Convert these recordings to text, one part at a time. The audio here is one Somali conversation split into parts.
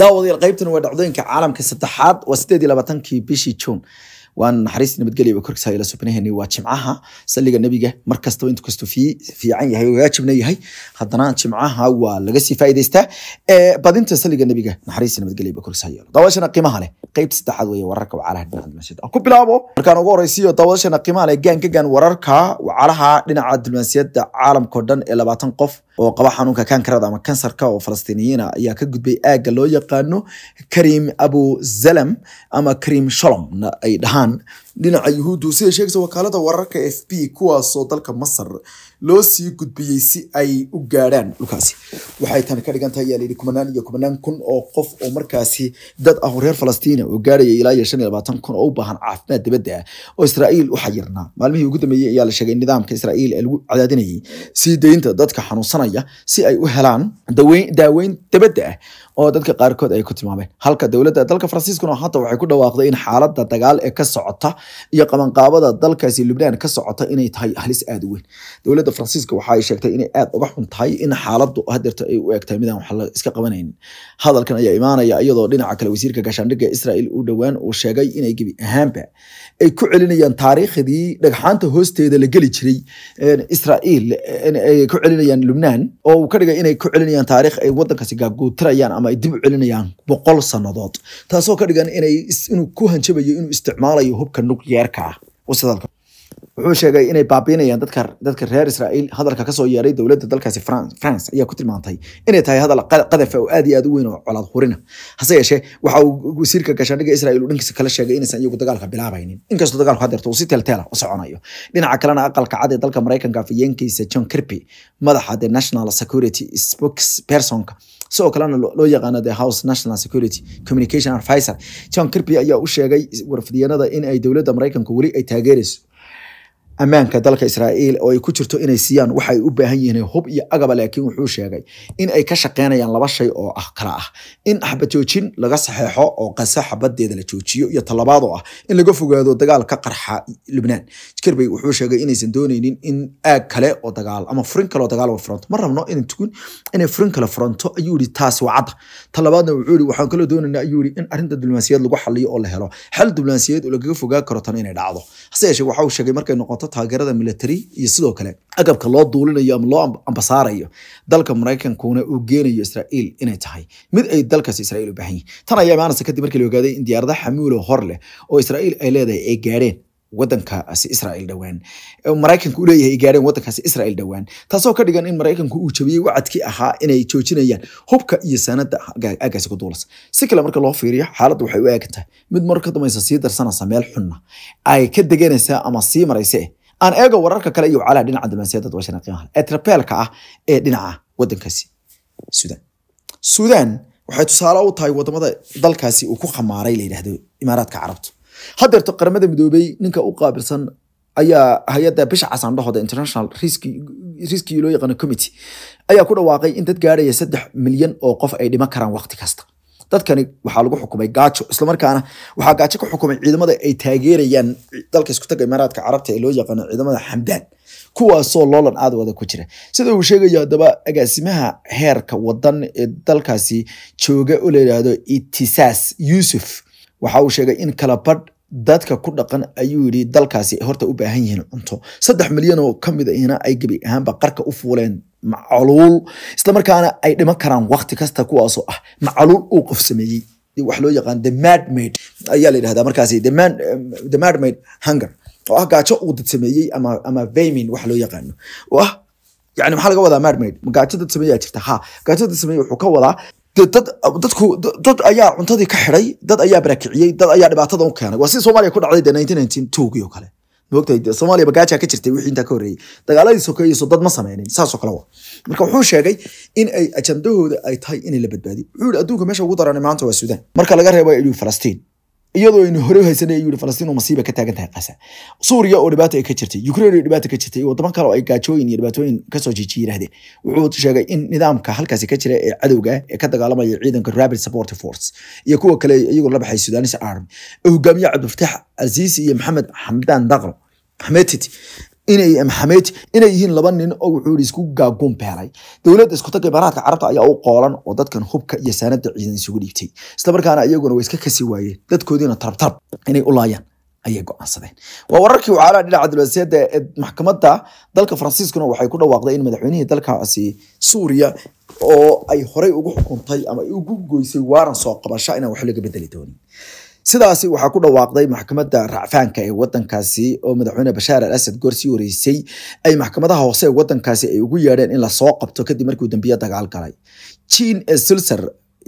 daawadayaal qaybtan waa dhacdooyinka caalamka saddexaad waa sideed iyo labaatankii bishii juun waan naxariis nabadgelya ba korkisaa ila subnaheeni waa jimcaha saliga nebiga mar kastaba intu fiican yahay waajibna yahay haddana jimcaha waa laga sii faa'idaystaa badinta saliga nebiga naxariis nabadgelya ba korkisaa yeelo daawadashana qiimaha leh qaybta saddexaad weeye wararka wacalaha dhinaca dibnaasiyada aan ku bilaabo markaan ugu horeysiyo daawadashana qiimaha leh gaankagan wararka wacalaha dhinaca dibnaasiyada caalamkao dhan ee labaatan qof oo qaba xanuunka kankarada ama kansarka oo falastiiniyiina ayaa ka gudbay aagga loo yaqaano karim abu zalam ama karim shalom ay dhahaan dhinaca yuhuuddu sida sheegaysa wakaalada wararka f b kuwaasoo dalka masar loo sii gudbiyey si ay u gaadhaan dhulkaasi waxay tani ka dhigan tahay ayaa kumanaan iyo kumanaan kun oo qof oo markaasi dad ah oo reer falastiina ah oo gaaraya ilaa iyo shan iyo labaatan kun oo u baahan caafimaad dibadda ah oo israa'iil u xayirnaa maalmihii ugu dambeeyey ayaa la sheegay nidaamka israa'iil ee lagu cadaadinayay sii deynta dadka xanuunsanaya si ay u helaan daaweyn dibadda ah oo dadka qaarkood ay ku tilmaameen halka dowladda dalka faransiiskuna hadda waxay ku dhawaaqday in xaaladda dagaal ee ka socota iyo qabanqaabada dalkaasi lubnaan ka socota inay tahay halis aad u weyn dowladda faransiiska waxa ay sheegtay inay aad uga xun tahay in xaaladdu hadeerta ay u egtahay midaan wax iska qabanaynin hadalkan ayaa imaanaya iyadoo dhinaca kale wasiirka gaashaandhigga israa'il uu dhowaan uu sheegay inay gebi ahaanba ay ku celinayaan taariikhdii dhagxaanta hoosteeda la geli jiray israa'il ay ku celinayaan lubnaan oo uu ka dhigay inay ku celinayaan taarikh ay waddankaasi gaaguutirayaan ama ama ay dib u celinayaan boqol sannadood taasoo ka dhigan inuu ku hanjabayo inuu isticmaalayo hubka nugyeerka ah wuxuu sheegay inay baabiinayaan dadka reer israa'iil hadalka kasoo yeeray dowladda dalkaasi france ayaa ku tilmaantay inay tahay hadal qadafa ah oo aad iyo aad u weyn oo colaad hurina hase yeeshee waxa uu wasiirka gaashaandhigga israa'iil uu dhankiisa kala sheegay inaysan iyagu dagaalka bilaabaynin inkastoo dagaalku hadeerto uu si teelteela ah u soconayo dhinaca kalena aqalka cad ee dalka maraykanka afayeenkiisa john kirby madaxa the national security spox personka sidoo kalena loo yaqaano the house national security communication advisor john kirby ayaa u sheegay warfadyenada in ay dowladda maraykanka weli ay taageerayso ammaanka dalka israa'iil oo ay ku jirto inay siiyaan waxa ay u baahan yihiin hub iyo agaba laakiin wuxuu sheegay in ay ka shaqaynayaan laba shay oo ah kala ah in xabajoojin laga saxeexo oo qasa xabadeeda la joojiyo iyo talabaad ah in laga fogaado dagaal qarxa libnaan jikerbey wuxuu sheegay inaysan doonaynin in aag kale oo dagaal ama furin kale oo dagaal furanto ma rabno in inay furin kale furanto ayuu yidhi taas waa talabaadna wuxuu yidhi waxaan kaloo doonaynaa ayuu yidhi in arrinta diblomaasiyaed lagu xaliyo oo la helo xal diblomaasiyaed oo lagaga fogaan karo tan inay dhacdo hase yeeshee waxa uu sheegay markay noqoto qaata taageerada military iyo sidoo kale agabka loo duulinayo ama loo ambasaarayo dalka maraykankuna uu geenayo israa'iil inay tahay mid ay dalkaas isra'iil u baahan yihin tan ayaa maalinsa kadib markii la ogaaday in diyaarada xamuulo hor leh oo israa'iil ay leedahay ay gaadheen wadankaasi israail dhowaan maraykanka u leeyahay gaareen wadankaasi israail dhowaan taasoo ka dhigan in maraykanku uu jabiyey wacadkii ahaa inay joojinayaan hubka iyo sanada aagaasi ku duulas si kale marka loo fiiriyo xaaladda waxay u eegan mid mar ka dambaysa sii darsanaysa meel xunna ay ka deganaysaa ama sii marayse aan eego wararka kale iyo wacalaha dhinaca damaansiyada dabashana qiimaha ee trabeelka ah ee dhinaca wadankaasi suudaan suudaan waxay tusaale u tahay wadamada dalkaasi uu ku khamaaray la yidhaahdo imaaraadka carabta hadeerto qaramada midoobey ninka u qaabilsan ayaa hay-adda bisha casaandhahooda international riskii loo yaqaano committee ayaa ku dhawaaqay in dad gaaraya saddex milyan oo qof ay dhiman karaan waqti kasta dadkani waxaa lagu xukumay gaajo islamarkaana waxaa gaajo ku xukumay ciidamada ay taageerayaan dalka iskutaga imaaraadka carabta ee loo yaqaano ciidamada xamdaan kuwaasoo loolan aada wada ku jira sida uu sheegaya haddaba agaasimaha heerka wadan ee dalkaasi jooga oo la yidhaahdo itisaas yuusuf waxa uu sheegay in kala dadka ku dhaqan ayuu yidhi dalkaasi horta u baahan yihiin cunto saddex milyan oo kamid ahna ay gebi ahaanba qarka u fuuleen macluul islamarkaana ay dhiman karaan waqti kasta kuwaasoo ah macluul uu qof sameeyey wax loo yaqaan the madmaid ayaa la yidhahdaa markaasi the madmaid hunger oo ah gaajo uu dad sameeyey ama ama vamin wax loo yaqaano oo ah yani maxaa laga wadaa madmaid gaajo dad sameeyaa jirta ha gaajo dad sameeye wuxuu ka wadaa dad ayaa cuntadii ka xiday dad ayaa barakiciyey dad ayaa dhibaatada u keenay waa si somaliya ku dhacday togii o kale mogta somalia bagaaja ka jirtay wixii intaa ka horreeyey dagaaladii sokeeyeyso dad ma sameynin saasoo kale wa marka wuxuu sheegay in ay ajandahooda ay tahay inay la badbaadiyo wuxuu yihi adduunka meesha ugu daranay maanta waa suudaan marka laga reebo ay yihi falastiin iyadoo aynu hore haysanay ayuu yihi falastiin oo masiiba ka taagan tahay kasa suuriya oo dhibaata ay ka jirtay ukrain oo dhibaata ka jirtay waddamo kale oo ay gaajooyin iyo dhibaatooyin kasoo jijiya yiraahdeen wuxuu sheegay in nidaamka halkaasi ka jira ee cadowga ah ee ka dagaalamaya ciidanka rabit support force iyo kuwa kale iyagoo la baxay sudanis army ee hogaamiye cabdifataax al iyo maxamed xamdaan daqlo xameetiti inay maxameeti inay yihiin laba nin oo wuxuu isku gaagunbeelay dowladda iskutaga imaaraadka carabta ayaa u qoolan oo dadkan hubka iyo saanada ciidan isugu dhiibtay islamarkaana iyaguna way iska kasi waayeen dadkoodiina tarabtarab inay u laayaan ayay go-aansadeen waa wararkii waxaalaha dhinaca dibadseeda ee maxkamadda dalka faransiiskuna waxay ku dhawaaqday in madaxweynihii dalkaasi suuriya oo ay horey ugu xukuntay ama ugu goysay waaran soo qabasha inaan wax laga bedeli doonin sidaasi waxaa ku dhawaaqday maxkamadda racfaanka ee waddankaasi oo madaxweyne bashaar al asad goorsii sii horeysay ay maxkamadaha hoose ee waddankaasi ay ugu yeedheen in lasoo qabto kadib markuu dambiye dagaal galay ee esulser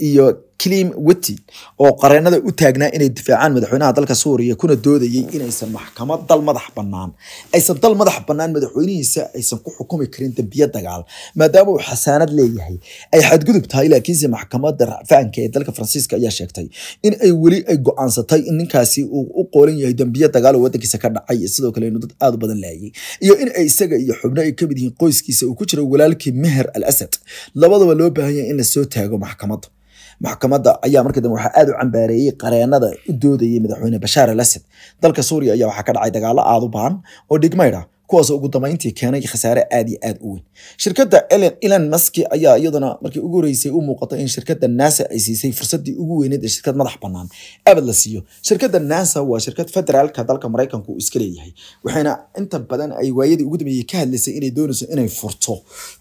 iyo clim wetin oo qareenada u taagnaa inay difaacaan madaxweynaha dalka suuriya kuna doodayay inaysan maxkamad dal madax banaan aysan dal madax banaan madaxweynihiisa aysan ku xukumi karin dambiye dagaal maadaama uu xasaanad leeyahay ay xadgudub tahay laakiinse maxkamada rafaanka ee dalka faransiiska ayaa sheegtay in ay weli ay go-aansatay in ninkaasi uu u qoolan yahay dambiye dagaal oo wadankiisa ka dhacay sidoo kale inuu dad aada u badan laayay iyo in ay isaga iyo xubno ay kamid yihiin qoyskiisa uu ku jiro walaalkii meher al asad labadaba loo baahan in lasoo taago maxkamadda maxkamadda ayaa marka dambe waxaa aada u cambaareeyey qareenada u doodayay madaxweyne bashaar al asad dalka suuriya ayaa waxaa ka dhacay dagaalo aad u baan oo dhigmayd kuwaas ugu dambayntii keenay khasaare aad iyo aad u weyn shirkadda elon maski ayaa iyaduna markii ugu horeysay u muuqatay in shirkadda nasa ay siisay fursadii ugu weyneed ee shirkad madax banaan abad la siiyo shirkadda nasa waa shirkad federaalka dalka maraykanka iska leeyahay waxayna inta badan ay waayadii ugu dambeeyey ka hadlaysay inay doonayso inay furto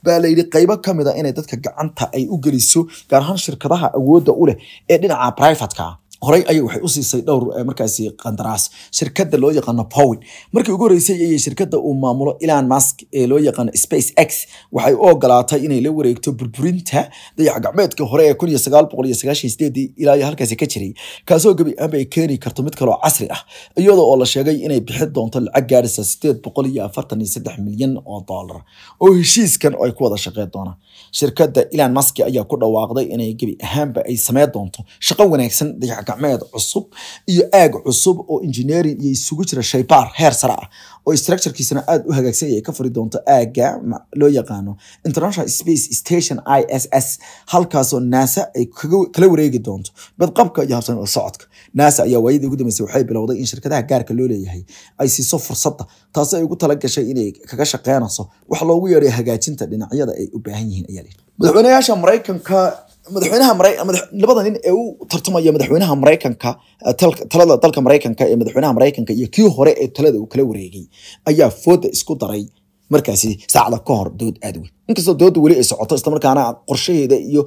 baa layidhi qaybo ka mid a ah inay dadka gacanta ay u geliso gaar ahaan shirkadaha awoodda u leh ee dhinaca brifatka horey ayay waxay u siisay dhowr eh, markaasi qandaraas shirkadda loo yaqaano powin markii ugu horreysay ayay shirkadda uu maamulo elon musk ee eh, loo yaqaano space x waxay u ogolaatay inay la wareegto burburinta dayax gacmeedka hore ee kun iyo sagaal boqol iyo sagaashan sideedii ilaa iyo halkaasi ka jiray kaasoo gebi ahanba keeni karto mid kaloo casri ah iyadoo oo la sheegay inay bixi doonto lacag gaarisa sideed boqol iyo afartan iyo saddex milyan oo dollar oo heshiiskan ay ku wada shaqeyn doonaan shirkadda elon musk ayaa ku dhawaaqday inay gebi ahaanba ay sameyn doonto shaqo wanaagsan dayax gacmeed cusub iyo aag cusub oo engineering iyo isugu jira shaybaar heer sare ah oo structurekiisana aad u hagaagsan yahay ka furi doonto aagga loo yaqaano international space station i s s halkaasoo naasa ay kala wareegi doonto badqabka iyo habsan socodka naasa ayaa waayadii ugu dambeysay waxay bilowday in shirkadaha gaarka loo leeyahay ay siiso fursadda taasi ay ugu talagashay inay kaga shaqeynayso wax loogu yeeray hagaajinta dhinacyada ay u baahan yihiin ayaa lii maraykanka madaxweynaha nin ee u tartamaya madaxweynaha maraykanka talada dalka maraykanka ee madaxweynaha maraykanka iyo kii hore ee talada uu kala wareegay ayaa fooda isku daray markaasi saacda ka hor dood aad weyn inkastoo dooda weli ay socoto islamarkaana qorshaheeda iyo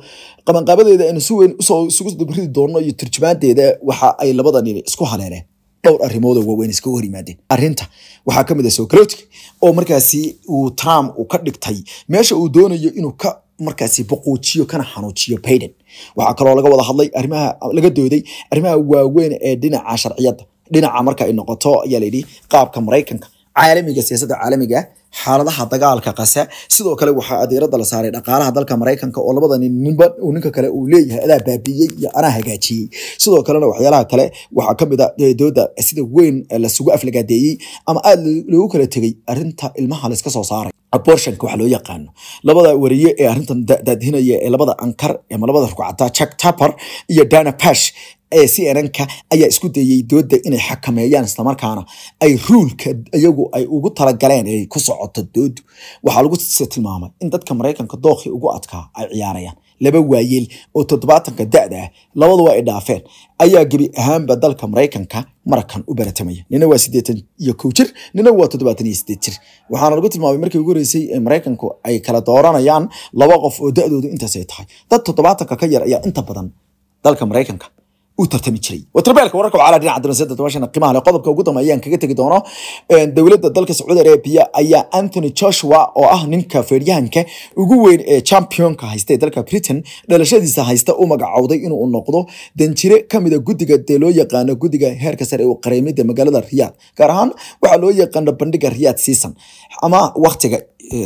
qabanqaabadeeda aynu si weyn isugu dabridi doonno iyo turjumaanteeda waxa ay labada nin isku haleeleen dhowr arrimoodoo waaweyn iska hor yimaadeen arrinta waxaa ka mid ah sokalootiga oo markaasi uu tram uu ka dhigtay meesha uu doonayo inuu ka markaasi boqoojiyo kana xanuujiyo baiden waxaa kaloo laga wada hadlay arimaha laga dooday arrimaha waaweyn ee dhinaca sharciyada dhinaca marka ay noqoto ayaa layidhi qaabka maraykanka caalamiga siyaasadda caalamiga xaaladaha dagaalka qase sidoo kale waxaa diirada la saaray dhaqaalaha dalka maraykanka oo labada nin ninba ninka kale uu leeyahay adaa baabiyey iyo anaa hagaajiyey sidoo kalena waxyaalaha kale waxaa kamid a ah dooda sida weyn lasugu aflagaadeeyey ama aada loogu kala tegey arinta ilmaha layska soo saaray abortionka waxa loo yaqaano labada wariye ee arintan daadhinaya ee labada ankar ama labada rukcata jack tapper iyo dana pash ee cnnka ayaa isku dayay dooda inay xakameeyaan islamarkaana ay ruulka iyagu ay ugu talagaleen ay ku socoto doodu waxaa lagu tilmaamay in dadka maraykanka dookii ugu adkaa ay ciyaarayaan laba waayeel oo toddobaatanka da-da ah labaduba ay dhaafeen ayaa gebi ahaanba dalka maraykanka marakan u baratamaya nina waa sideetan iyo kow jir nina waa toddobaatan iyo sideed jir waxaana lagu tilmaamay markii ugu horeysay maraykanku ay kala dooranayaan laba qof oo da-doodu intaasay tahay dad toddobaatanka ka yar ayaa inta badan dalka maraykanka waterbeelka wararka wacaala dhinaca daraasada tobanshana qiimaha leh qodobka ugu dambeeya aan kaga tegi doono dowladda dalka Sacuudi Arabia ayaa Anthony Joshua oo ah ninka feeryahanka ugu weyn ee championka haysta dalka Britain dhalashadiisa haysta uu magacowday inuu noqdo danjire kamid ah guddiga dee loo yaqaano guddiga heerka sare ee qareemada magaalada Riyadh gaar ahaan waxaa loo yaqaanaa bandhiga Riyadh season ama waqtiga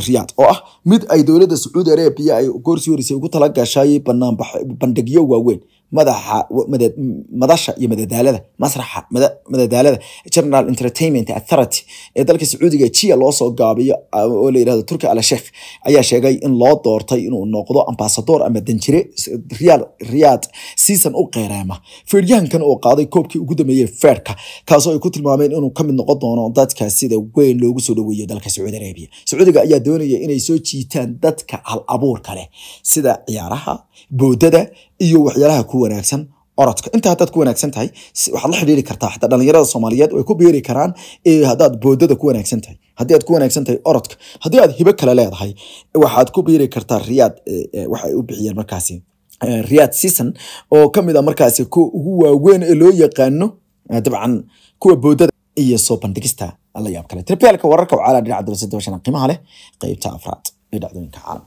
riyaad oo ah mid ay dowladda Sacuudi Arabia ay goorsi warisay ugu tala gashay banaan bandhigyo waaweyn madasha iyo madadaalada masraxa madadaalada general entertainment authority ee dalka sacuudiga jiya loosoo gaabiyo oo la yirahdo turki ala ayaa sheegay in loo doortay inuu noqdo ambasador ama danjire riyaad season u qeereema feeryahankan uu qaaday koobkii ugu dambeeyey feerka kaasoo ay ku tilmaameen inuu kamid noqon doono dadka sida weyn loogu soo dhaweeyo dalka sacuudi arabia sacuudiga ayaa doonaya inay soo jiitaan dadka hal abuurka leh sida ciyaaraha boodada iyo waxyaalaha ku wanaagsan orodka inta hadaad ku wanaagsan tahay waxaad la xidhiiri kartaa xataa dhalinyarada soomaaliyeed way ku biiri karaan hadaad boodada ku wanaagsan tahay haddii aad ku wanaagsan tahay orodka haddii aad hibo kale leedahay waxaad ku biiri kartaa riyaad waxay u bixiyeen markaasi riyaad season oo kamid a ah markaasi kuwa ugu waaweyn ee loo yaqaano dabcan kuwa boodada iyo soo bandhigista la yaab kale tirpiyaalka wararka oo caalaa dhinaca qiimaha leh qeybta afraad ee dhacdooyinka caalam